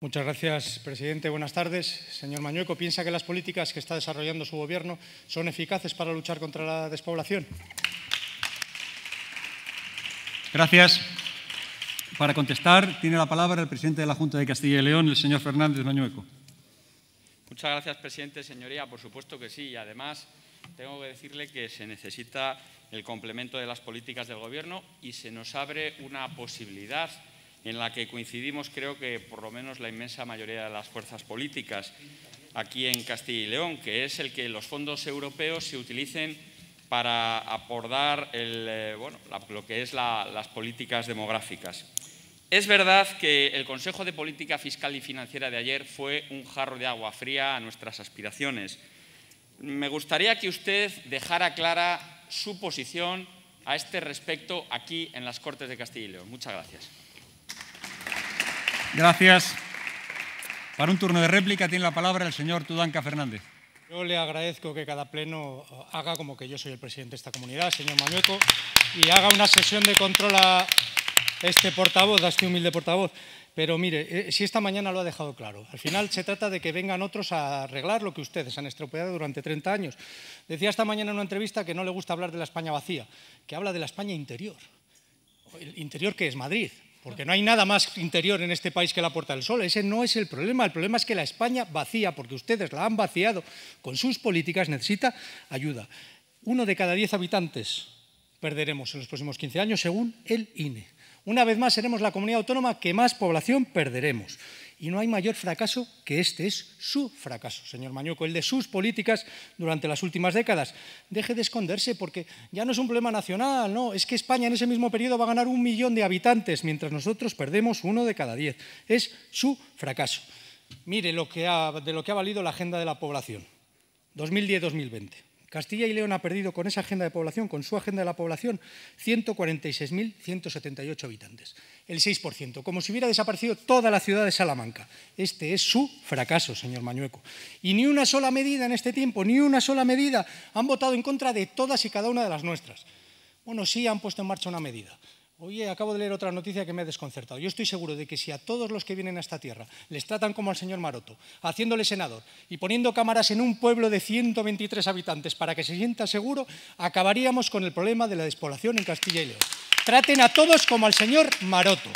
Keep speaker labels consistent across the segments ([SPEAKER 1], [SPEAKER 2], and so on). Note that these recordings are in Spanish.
[SPEAKER 1] Muchas gracias, presidente. Buenas tardes. Señor Mañueco, ¿piensa que las políticas que está desarrollando su gobierno son eficaces para luchar contra la despoblación? Gracias. Para contestar, tiene la palabra el presidente de la Junta de Castilla y León, el señor Fernández Mañueco.
[SPEAKER 2] Muchas gracias, presidente. Señoría, por supuesto que sí. Y además, tengo que decirle que se necesita el complemento de las políticas del Gobierno y se nos abre una posibilidad en la que coincidimos creo que por lo menos la inmensa mayoría de las fuerzas políticas aquí en Castilla y León, que es el que los fondos europeos se utilicen para abordar eh, lo que es las políticas demográficas. Es verdad que el Consejo de Política Fiscal y Financiera de ayer fue un jarro de agua fría a nuestras aspiraciones. Me gustaría que usted dejara clara su posición a este respecto aquí en las Cortes de Castilla y León. Muchas gracias.
[SPEAKER 1] Gracias. Para un turno de réplica tiene la palabra el señor Tudanca Fernández.
[SPEAKER 2] Yo le agradezco que
[SPEAKER 1] cada pleno haga como que yo soy el presidente de esta comunidad, señor Manueco, y haga una sesión de control a este portavoz, a este humilde portavoz. Pero mire, eh, si esta mañana lo ha dejado claro, al final se trata de que vengan otros a arreglar lo que ustedes han estropeado durante 30 años. Decía esta mañana en una entrevista que no le gusta hablar de la España vacía, que habla de la España interior. ¿El interior que es? Madrid porque no hay nada más interior en este país que la Puerta del Sol. Ese no es el problema. El problema es que la España vacía, porque ustedes la han vaciado con sus políticas, necesita ayuda. Uno de cada diez habitantes perderemos en los próximos 15 años, según el INE. Una vez más seremos la comunidad autónoma que más población perderemos. Y no hay mayor fracaso que este, es su fracaso, señor Mañuco, el de sus políticas durante las últimas décadas. Deje de esconderse porque ya no es un problema nacional, no, es que España en ese mismo periodo va a ganar un millón de habitantes, mientras nosotros perdemos uno de cada diez. Es su fracaso. Mire lo que de lo que ha valido la agenda de la población, 2010-2020. Castilla y León ha perdido con esa agenda de población, con su agenda de la población, 146.178 habitantes, el 6%, como si hubiera desaparecido toda la ciudad de Salamanca. Este es su fracaso, señor Mañueco. Y ni una sola medida en este tiempo, ni una sola medida, han votado en contra de todas y cada una de las nuestras. Bueno, sí han puesto en marcha una medida, Oye, acabo de leer otra noticia que me ha desconcertado. Yo estoy seguro de que si a todos los que vienen a esta tierra les tratan como al señor Maroto, haciéndole senador y poniendo cámaras en un pueblo de 123 habitantes para que se sienta seguro, acabaríamos con el problema de la despoblación en Castilla y León. Traten a todos como al señor Maroto.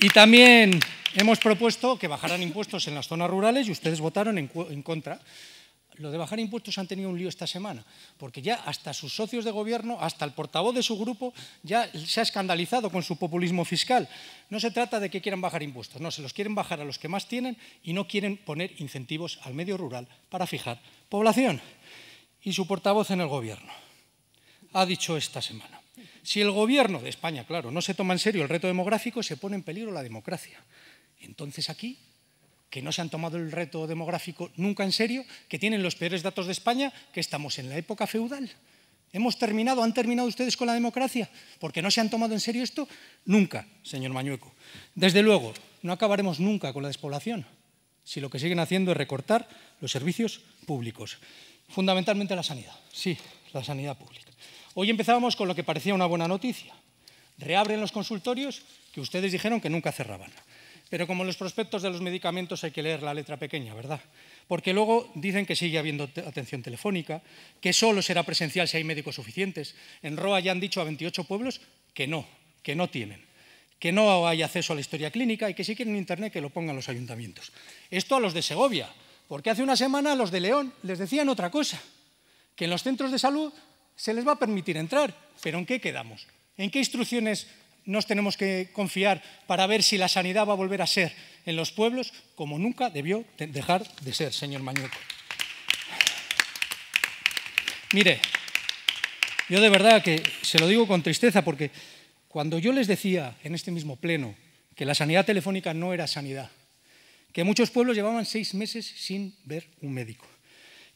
[SPEAKER 1] Y también hemos propuesto que bajaran impuestos en las zonas rurales y ustedes votaron en, en contra lo de bajar impuestos han tenido un lío esta semana, porque ya hasta sus socios de gobierno, hasta el portavoz de su grupo, ya se ha escandalizado con su populismo fiscal. No se trata de que quieran bajar impuestos, no, se los quieren bajar a los que más tienen y no quieren poner incentivos al medio rural para fijar población. Y su portavoz en el gobierno ha dicho esta semana, si el gobierno de España, claro, no se toma en serio el reto demográfico, se pone en peligro la democracia. Entonces aquí que no se han tomado el reto demográfico nunca en serio, que tienen los peores datos de España, que estamos en la época feudal. Hemos terminado, han terminado ustedes con la democracia, porque no se han tomado en serio esto nunca, señor Mañueco. Desde luego, no acabaremos nunca con la despoblación, si lo que siguen haciendo es recortar los servicios públicos, fundamentalmente la sanidad, sí, la sanidad pública. Hoy empezábamos con lo que parecía una buena noticia. Reabren los consultorios que ustedes dijeron que nunca cerraban. Pero como los prospectos de los medicamentos hay que leer la letra pequeña, ¿verdad? Porque luego dicen que sigue habiendo atención telefónica, que solo será presencial si hay médicos suficientes. En ROA ya han dicho a 28 pueblos que no, que no tienen que no hay acceso a la historia clínica y que si quieren internet que lo pongan los ayuntamientos. Esto a los de Segovia, porque hace una semana a los de León les decían otra cosa, que en los centros de salud se les va a permitir entrar, pero ¿en qué quedamos? ¿En qué instrucciones nos tenemos que confiar para ver si la sanidad va a volver a ser en los pueblos como nunca debió dejar de ser, señor Mañueco. Mire, yo de verdad que se lo digo con tristeza porque cuando yo les decía en este mismo pleno que la sanidad telefónica no era sanidad, que muchos pueblos llevaban seis meses sin ver un médico,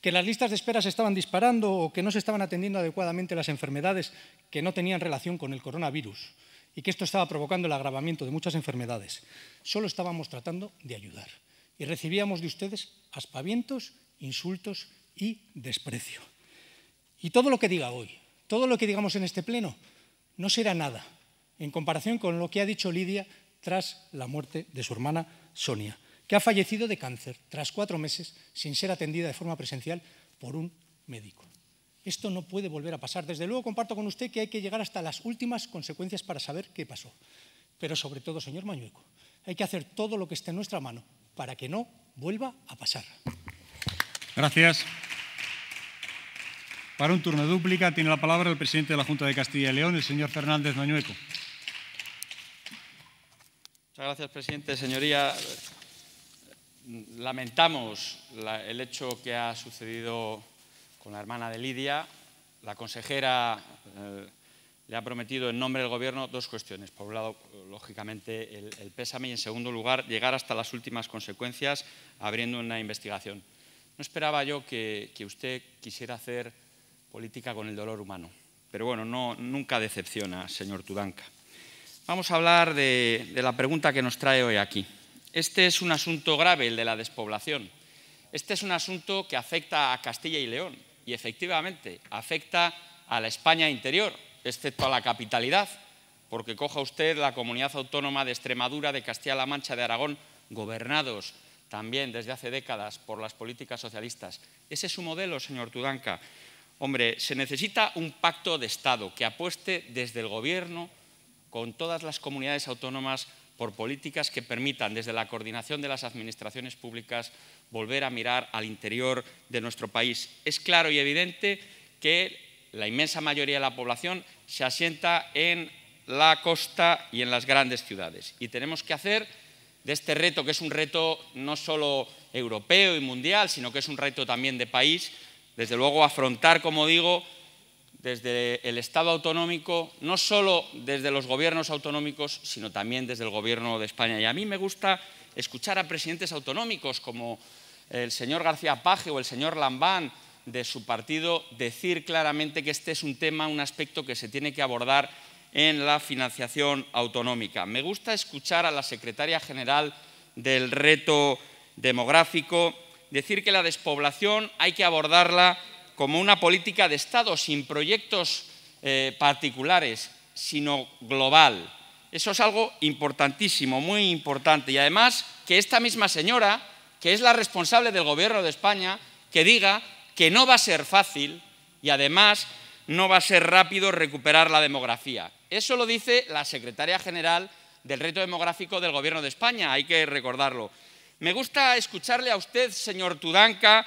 [SPEAKER 1] que las listas de espera se estaban disparando o que no se estaban atendiendo adecuadamente las enfermedades que no tenían relación con el coronavirus, y que esto estaba provocando el agravamiento de muchas enfermedades. Solo estábamos tratando de ayudar y recibíamos de ustedes aspavientos, insultos y desprecio. Y todo lo que diga hoy, todo lo que digamos en este pleno, no será nada en comparación con lo que ha dicho Lidia tras la muerte de su hermana Sonia, que ha fallecido de cáncer tras cuatro meses sin ser atendida de forma presencial por un médico. Esto no puede volver a pasar. Desde luego comparto con usted que hay que llegar hasta las últimas consecuencias para saber qué pasó. Pero sobre todo, señor Mañueco, hay que hacer todo lo que esté en nuestra mano para que no vuelva a pasar. Gracias. Para un turno de dúplica tiene la palabra el presidente de la Junta de Castilla y León, el señor Fernández Mañueco.
[SPEAKER 2] Muchas gracias, presidente. Señoría, lamentamos el hecho que ha sucedido con la hermana de Lidia. La consejera eh, le ha prometido en nombre del Gobierno dos cuestiones. Por un lado, lógicamente, el, pésame y, en segundo lugar, llegar hasta las últimas consecuencias abriendo una investigación. No esperaba yo que, usted quisiera hacer política con el dolor humano, pero bueno, no, nunca decepciona, señor Tudanca. Vamos a hablar de, de la pregunta que nos trae hoy aquí. Este es un asunto grave, el de la despoblación. Este es un asunto que afecta a Castilla y León, y efectivamente afecta a la España interior, excepto a la capitalidad, porque coja usted la comunidad autónoma de Extremadura, de Castilla-La Mancha, de Aragón, gobernados también desde hace décadas por las políticas socialistas. Ese es su modelo, señor Tudanca. Hombre, se necesita un pacto de Estado que apueste desde el Gobierno con todas las comunidades autónomas por políticas que permitan, desde la coordinación de las administraciones públicas, volver a mirar al interior de nuestro país. Es claro y evidente que la inmensa mayoría de la población se asienta en la costa y en las grandes ciudades. Y tenemos que hacer de este reto, que es un reto no solo europeo y mundial, sino que es un reto también de país, desde luego afrontar, como digo, desde el Estado autonómico, no solo desde los gobiernos autonómicos, sino también desde el Gobierno de España. Y a mí me gusta escuchar a presidentes autonómicos como el señor García Paje o el señor Lambán de su partido decir claramente que este es un tema, un aspecto que se tiene que abordar en la financiación autonómica. Me gusta escuchar a la secretaria general del reto demográfico decir que la despoblación hay que abordarla como una política de Estado sin proyectos eh, particulares, sino global. Eso es algo importantísimo, muy importante. Y además que esta misma señora, que es la responsable del Gobierno de España, que diga que no va a ser fácil y además no va a ser rápido recuperar la demografía. Eso lo dice la secretaria general del reto demográfico del Gobierno de España, hay que recordarlo. Me gusta escucharle a usted, señor Tudanca,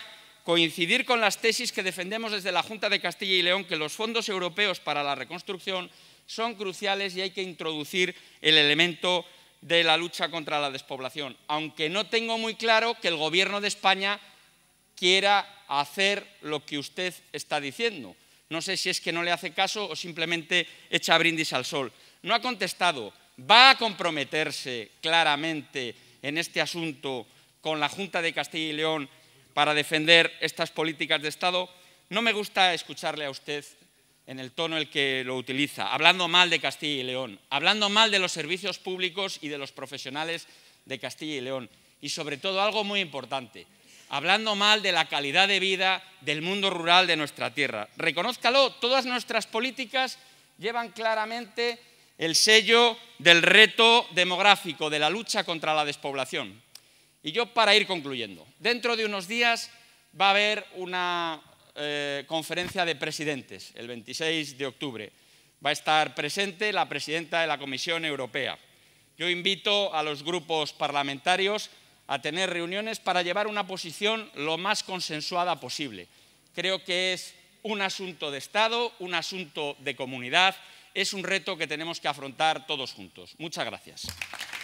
[SPEAKER 2] coincidir con las tesis que defendemos desde la Junta de Castilla y León, que los fondos europeos para la reconstrucción son cruciales y hay que introducir el elemento de la lucha contra la despoblación, aunque no tengo muy claro que el Gobierno de España quiera hacer lo que usted está diciendo. No sé si es que no le hace caso o simplemente echa brindis al sol. No ha contestado. ¿Va a comprometerse claramente en este asunto con la Junta de Castilla y León para defender estas políticas de Estado, no me gusta escucharle a usted en el tono el que lo utiliza, hablando mal de Castilla y León, hablando mal de los servicios públicos y de los profesionales de Castilla y León, y sobre todo algo muy importante, hablando mal de la calidad de vida del mundo rural de nuestra tierra. Reconózcalo, todas nuestras políticas llevan claramente el sello del reto demográfico, de la lucha contra la despoblación. Y yo para ir concluyendo, dentro de unos días va a haber una eh, conferencia de presidentes, el 26 de octubre. Va a estar presente la presidenta de la Comisión Europea. Yo invito a los grupos parlamentarios a tener reuniones para llevar una posición lo más consensuada posible. Creo que es un asunto de Estado, un asunto de comunidad, es un reto que tenemos que afrontar todos juntos. Muchas gracias.